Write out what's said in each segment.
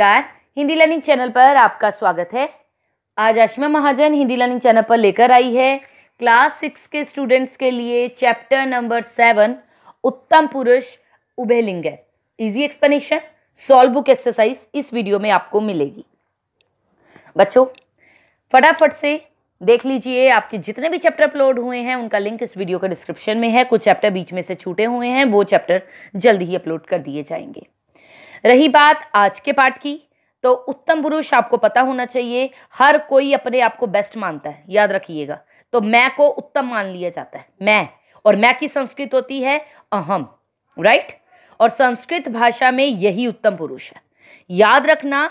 नमस्कार Hindi learning channel पर आपका स्वागत है आज अश्मा महाजन हिंदी लर्निंग चैनल पर लेकर आई है क्लास सिक्स के स्टूडेंट्स के लिए चैप्टर नंबर सेवन उत्तम पुरुष उभयलिंग है easy explanation solve book exercise इस वीडियो में आपको मिलेगी बच्चों फटाफट से देख लीजिए आपके जितने भी चैप्टर अपलोड हुए हैं उनका लिंक इस वीडियो के डिस्क्रिप्शन में है कुछ चैप्टर बीच में से छूटे हुए हैं वो चैप्टर जल्द ही अपलोड कर दिए जाएंगे रही बात आज के पाठ की तो उत्तम पुरुष आपको पता होना चाहिए हर कोई अपने आप को बेस्ट मानता है याद रखिएगा तो मैं को उत्तम मान लिया जाता है मैं और मैं की संस्कृत होती है अहम राइट और संस्कृत भाषा में यही उत्तम पुरुष है याद रखना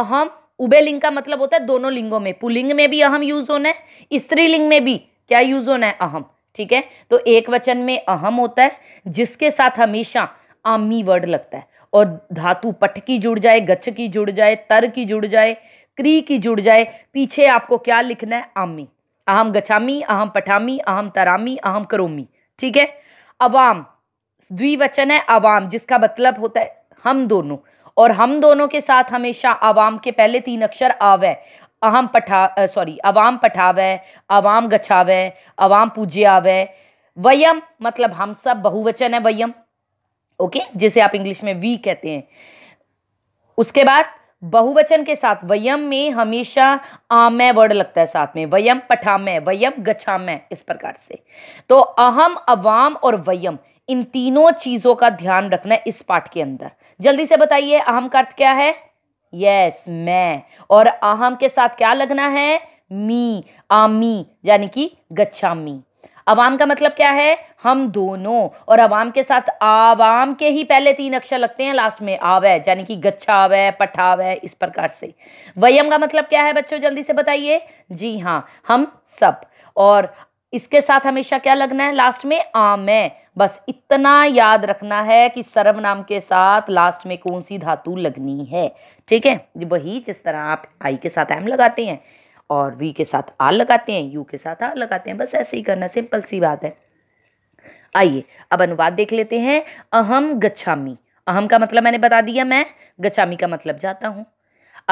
अहम उबेलिंग लिंग का मतलब होता है दोनों लिंगों में पुलिंग में भी अहम यूज होना है स्त्रीलिंग में भी क्या यूज होना है अहम ठीक है तो एक वचन में अहम होता है जिसके साथ हमेशा आमी वर्ड लगता है और धातु पठ की जुड़ जाए गच्छ की जुड़ जाए तर की जुड़ जाए क्री की जुड़ जाए पीछे आपको क्या लिखना है आमी अहम गछामी अहम पठामी अहम तरामी अहम करोमी ठीक है अवाम द्विवचन है अवाम जिसका मतलब होता है हम दोनों और हम दोनों के साथ हमेशा अवाम के पहले तीन अक्षर आवे अहम पठा सॉरी अवाम पठावे अवाम गछावे अवाम पूज्य आवे वयम मतलब हम सब बहुवचन है वयम ओके जिसे आप इंग्लिश में वी कहते हैं उसके बाद बहुवचन के साथ वयम में हमेशा आमय वर्ड लगता है साथ में वयम पठामय वयम गच्छामय इस प्रकार से तो अहम अवाम और वयम इन तीनों चीजों का ध्यान रखना है इस पाठ के अंदर जल्दी से बताइए अहम का अर्थ क्या है यस मैं और अहम के साथ क्या लगना है मी आमी यानी कि गच्छामी अवाम का मतलब क्या है हम दोनों और अवाम के साथ आवाम के ही पहले तीन अक्षर लगते हैं लास्ट में आवै यानी कि गच्छावै पठावै इस प्रकार से वयम का मतलब क्या है बच्चों जल्दी से बताइए जी हाँ हम सब और इसके साथ हमेशा क्या लगना है लास्ट में आम है बस इतना याद रखना है कि सर्वनाम के साथ लास्ट में कौन सी धातु लगनी है ठीक है वही जिस तरह आप आई के साथ एम लगाते हैं और वी के साथ आर लगाते हैं यू के साथ आ लगाते हैं बस ऐसे ही करना सिंपल सी बात है आइए अब अनुवाद देख लेते हैं अहम गच्छामी अहम का मतलब मैंने बता दिया मैं गच्छामी का मतलब जाता हूँ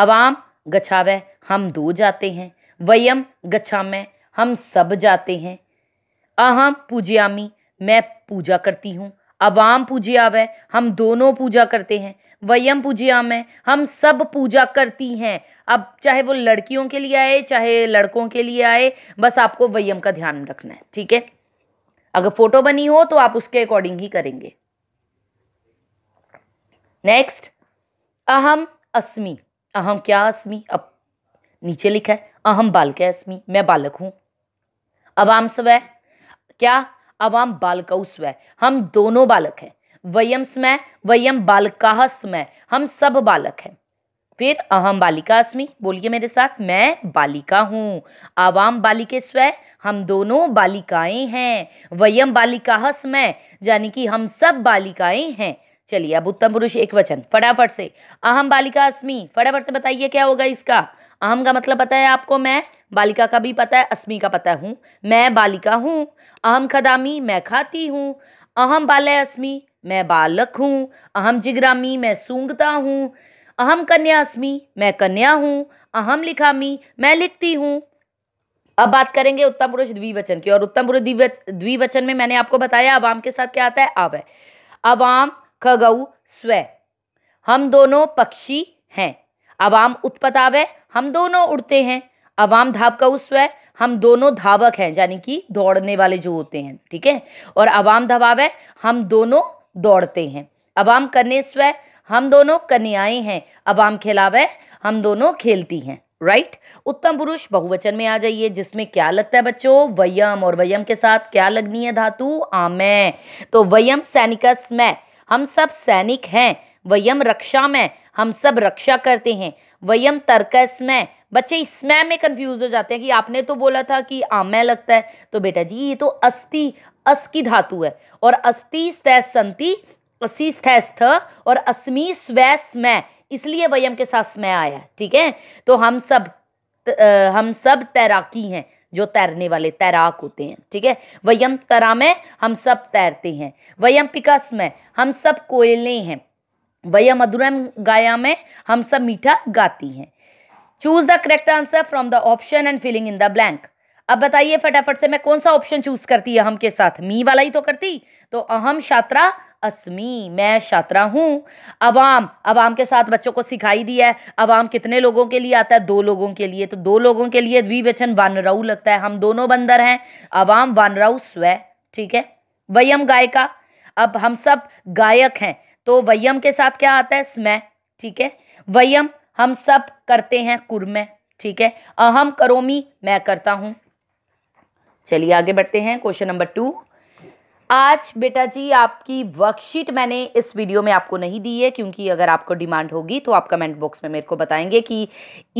अवाम गच्छावै हम दो जाते हैं वयम गच्छामे हम सब जाते हैं अहम पूज्यामी मैं पूजा करती हूँ अवाम पूजिया है हम दोनों पूजा करते हैं वयम पूजिया में हम सब पूजा करती हैं अब चाहे वो लड़कियों के लिए आए चाहे लड़कों के लिए आए बस आपको वयम का ध्यान रखना है ठीक है अगर फोटो बनी हो तो आप उसके अकॉर्डिंग ही करेंगे नेक्स्ट अहम अस्मि अहम क्या अस्मि अब नीचे लिखा है अहम बालक अस्मि मैं बालक हूं अवाम स्वय क्या अवाम बालकऊ स्व हम दोनों बालक हैं वयम स्म वयम बालकाह स्म हम सब बालक हैं फिर अहम बालिका अस्मी बोलिए मेरे साथ मैं बालिका हूँ आवाम बालिके स्व हम दोनों बालिकाएं हैं वयम बालिका स्मय यानी कि हम सब बालिकाएं हैं चलिए अब उत्तम पुरुष एक वचन फटाफट से अहम बालिका अस्मी फटाफट से बताइए क्या होगा इसका अहम का मतलब पता है आपको मैं बालिका का भी पता है अस्मी का पता हूँ मैं बालिका हूँ अहम खदामी मैं खाती हूँ अहम बाल अस्मी मैं बालक हूँ अहम जिग्रामी मैं सूंघता हूँ अहम कन्या अस्मी मैं कन्या हूँ अहम लिखामी मैं लिखती हूँ अब बात करेंगे उत्तम पुरुष द्विवचन की और उत्तम पुरुष द्विवचन में मैंने आपको बताया अवाम के साथ क्या आता है अव है अवाम खगऊ स्व हम दोनों पक्षी हैं अवाम उत्पताव है हम दोनों उड़ते हैं अवाम का उस्व है हम दोनों धावक हैं यानी कि दौड़ने वाले जो होते हैं ठीक है और अवाम धवाव है हम दोनों दौड़ते हैं अवाम कन्या स्व हम दोनों कन्याएं हैं अवाम खिलाव है हम दोनों खेलती हैं राइट उत्तम पुरुष बहुवचन में आ जाइए जिसमें क्या लगता है बच्चों वयम और वयम के साथ क्या लगनी है धातु आमे तो वयम सैनिक में हम सब सैनिक हैं वयम रक्षा में हम सब रक्षा करते हैं वयम तर्क स्मय बच्चे स्मय में कंफ्यूज हो जाते हैं कि आपने तो बोला था कि आमय लगता है तो बेटा जी ये तो अस्थि अस की धातु है और अस्थि स्तः संति असी स्थ स्थ और अस्मी स्व स्मय इसलिए वयम के साथ स्मय आया ठीक है तो हम सब त, आ, हम सब तैराकी हैं जो तैरने वाले तैराक होते हैं ठीक है वयम तरा में हम सब तैरते हैं वयम पिकस में हम सब कोयले हैं वैया मधुरम गाया में हम सब मीठा गाती हैं choose the correct answer from the option and filling in the blank अब बताइए फटाफट से मैं कौन सा ऑप्शन चूज करती अहम के साथ मी वाला ही तो करती तो अहम छात्रा अस्मी मैं छात्रा हूं अवाम अवाम के साथ बच्चों को सिखाई दिया है अवाम कितने लोगों के लिए आता है दो लोगों के लिए तो दो लोगों के लिए द्विवचन वानराऊ लगता है हम दोनों बंदर हैं अवाम वानराऊ स्व ठीक है वयम गायिका अब हम सब गायक हैं तो वयम के साथ क्या आता है स्मै ठीक है वयम हम सब करते हैं कुरमे ठीक है अहम करोमी मैं करता हूं चलिए आगे बढ़ते हैं क्वेश्चन नंबर टू आज बेटा जी आपकी वर्कशीट मैंने इस वीडियो में आपको नहीं दी है क्योंकि अगर आपको डिमांड होगी तो आप कमेंट बॉक्स में मेरे को बताएंगे कि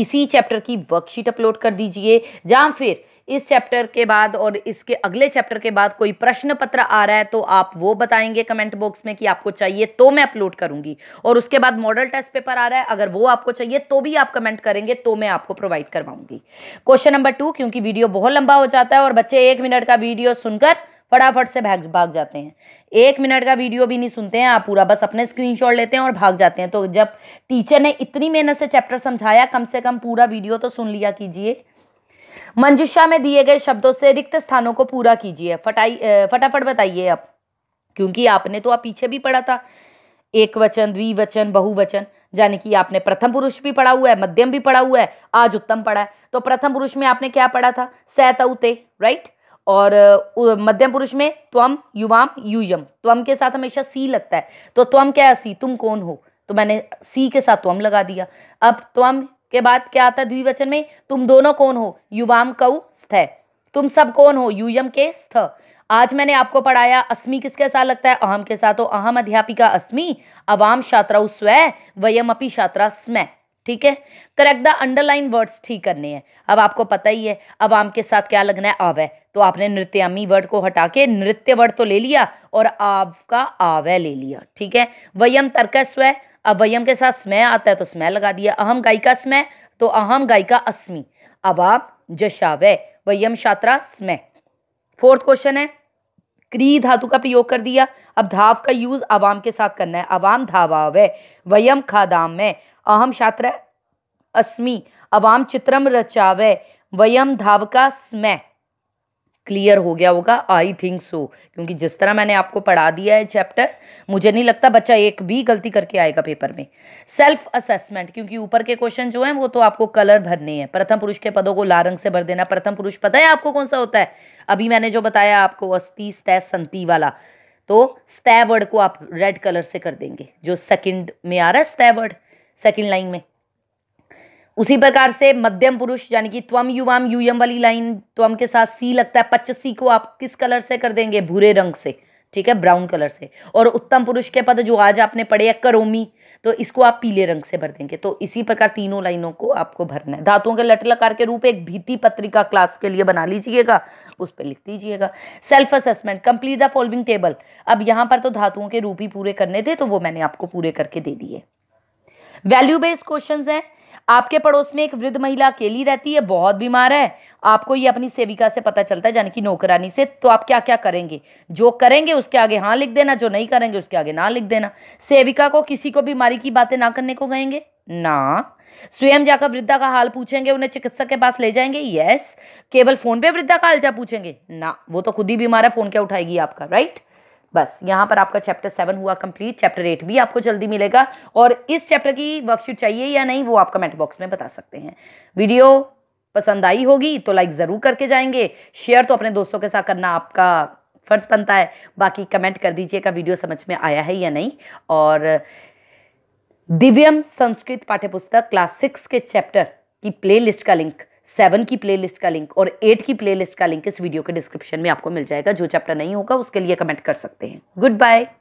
इसी चैप्टर की वर्कशीट अपलोड कर दीजिए या फिर इस चैप्टर के बाद और इसके अगले चैप्टर के बाद कोई प्रश्न पत्र आ रहा है तो आप वो बताएंगे कमेंट बॉक्स में कि आपको चाहिए तो मैं अपलोड करूंगी और उसके बाद मॉडल टेस्ट पेपर आ रहा है अगर वो आपको चाहिए तो भी आप कमेंट करेंगे तो मैं आपको प्रोवाइड करवाऊंगी क्वेश्चन नंबर टू क्योंकि वीडियो बहुत लंबा हो जाता है और बच्चे एक मिनट का वीडियो सुनकर फटाफट से भाग भाग जाते हैं एक मिनट का वीडियो भी नहीं सुनते हैं आप पूरा बस अपने स्क्रीनशॉट लेते हैं और भाग जाते हैं तो जब टीचर ने इतनी मेहनत से चैप्टर समझाया कम से कम पूरा वीडियो तो सुन लिया कीजिए मंजिशा में दिए गए शब्दों से रिक्त स्थानों को पूरा कीजिए फटाई फटाफट बताइए आप क्योंकि आपने तो आप पीछे भी पढ़ा था एक वचन द्विवचन बहुवचन यानी कि आपने प्रथम पुरुष भी पढ़ा हुआ है मध्यम भी पढ़ा हुआ है आज उत्तम पढ़ा है तो प्रथम पुरुष में आपने क्या पढ़ा था सैतउते राइट और मध्यम पुरुष में त्वम युवाम यूयम त्वम के साथ हमेशा सी लगता है तो त्वम क्या है सी तुम कौन हो तो मैंने सी के साथ त्वम लगा दिया अब त्वम के बाद क्या आता है द्विवचन में तुम दोनों कौन हो युवाम कऊ स्थ तुम सब कौन हो यूयम के स्थ आज मैंने आपको पढ़ाया अस्मी किसके साथ लगता है अहम के साथ तो अहम अध्यापिका अस्मी अवाम छात्रा स्व वयम अपि छात्रा स्मै ठीक है करेक्ट द अंडरलाइन वर्ड्स ठीक करने हैं अब आपको पता ही है अवाम के साथ क्या लगना है आवे तो आपने नृत्यामी वर्ड को हटा के नृत्य वर्ड तो ले लिया और आव का आवै ले लिया ठीक है वयम तर्क स्व अब वयम के साथ स्मय आता है तो स्मय लगा दिया अहम गायिका स्मय तो अहम गायिका अस्मी आप जशावय वयम शात्रा स्मय फोर्थ क्वेश्चन है क्री धातु का प्रयोग कर दिया अब धाव का यूज आवाम के साथ करना है अवाम धावा वयम खादाम में अहम छात्र अस्मि अवाम चित्रम रचावे वयम धावका स्मै क्लियर हो गया होगा आई थिंक सो क्योंकि जिस तरह मैंने आपको पढ़ा दिया है चैप्टर मुझे नहीं लगता बच्चा एक भी गलती करके आएगा पेपर में सेल्फ असेसमेंट क्योंकि ऊपर के क्वेश्चन जो हैं वो तो आपको कलर भरने हैं प्रथम पुरुष के पदों को लाल रंग से भर देना प्रथम पुरुष पता है आपको कौन सा होता है अभी मैंने जो बताया आपको अस्थि स्तः संति वाला तो स्तः वर्ड को आप रेड कलर से कर देंगे जो सेकेंड में आ रहा है स्तः वर्ड सेकेंड लाइन में उसी प्रकार से मध्यम पुरुष यानी कि त्वम युवाम यूयम वाली लाइन त्वम के साथ सी लगता है पच्च सी को आप किस कलर से कर देंगे भूरे रंग से ठीक है ब्राउन कलर से और उत्तम पुरुष के पद जो आज आपने पढ़े करोमी तो इसको आप पीले रंग से भर देंगे तो इसी प्रकार तीनों लाइनों को आपको भरना है धातुओं के लट लकार के रूप एक भीति पत्रिका क्लास के लिए बना लीजिएगा उस पर लिख दीजिएगा self assessment complete the following table अब यहां पर तो धातुओं के रूप ही पूरे करने थे तो वो मैंने आपको पूरे करके दे दिए वैल्यू बेस्ड क्वेश्चन है आपके पड़ोस में एक वृद्ध महिला अकेली रहती है बहुत बीमार है आपको ये अपनी सेविका से पता चलता है यानी कि नौकरानी से तो आप क्या क्या करेंगे जो करेंगे उसके आगे हाँ लिख देना जो नहीं करेंगे उसके आगे ना लिख देना सेविका को किसी को बीमारी की बातें ना करने को कहेंगे ना स्वयं जाकर वृद्धा का हाल पूछेंगे उन्हें चिकित्सक के पास ले जाएंगे यस केवल फोन पे वृद्धा का जा पूछेंगे ना वो तो खुद ही बीमार है फोन क्या उठाएगी आपका राइट बस यहाँ पर आपका चैप्टर सेवन हुआ कंप्लीट चैप्टर एट भी आपको जल्दी मिलेगा और इस चैप्टर की वर्कशीट चाहिए या नहीं वो आप कमेंट बॉक्स में बता सकते हैं वीडियो पसंद आई होगी तो लाइक ज़रूर करके जाएंगे शेयर तो अपने दोस्तों के साथ करना आपका फ़र्ज़ बनता है बाकी कमेंट कर दीजिएगा वीडियो समझ में आया है या नहीं और दिव्यम संस्कृत पाठ्यपुस्तक क्लास सिक्स के चैप्टर की प्ले का लिंक सेवन की प्लेलिस्ट का लिंक और एट की प्लेलिस्ट का लिंक इस वीडियो के डिस्क्रिप्शन में आपको मिल जाएगा जो चैप्टर नहीं होगा उसके लिए कमेंट कर सकते हैं गुड बाय